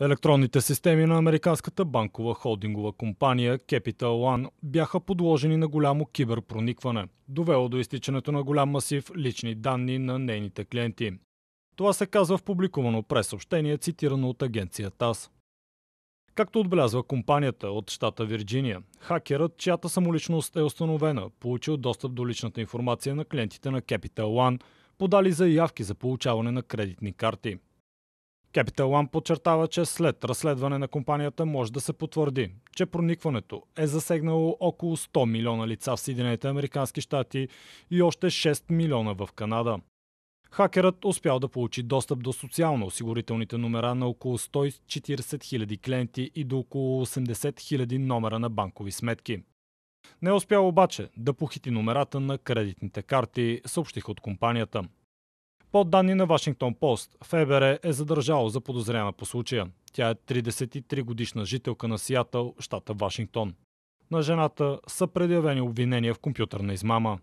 Електронните системи на американската банкова холдингова компания Capital One бяха подложени на голямо киберпроникване, довело до изтичането на голям масив лични данни на нейните клиенти. Това се казва в публикувано пресъобщение, цитирано от агенцията ТАС. Както отбелязва компанията от щата Вирджиния, хакерът, чиято самоличност е установена, получил достъп до личната информация на клиентите на Capital One, подали заявки за получаване на кредитни карти – Capital One подчертава, че след разследване на компанията може да се потвърди, че проникването е засегнало около 100 милиона лица в Съединените Американски щати и още 6 милиона в Канада. Хакерът успял да получи достъп до социално-осигурителните номера на около 140 000 клиенти и до около 80 000 номера на банкови сметки. Не е успял обаче да похити номерата на кредитните карти, съобщих от компанията. По данни на Вашингтон Пост, ФБР е задържало за подозрена по случая. Тя е 33 годишна жителка на Сиатъл, щата Вашингтон. На жената са предявени обвинения в компютърна измама.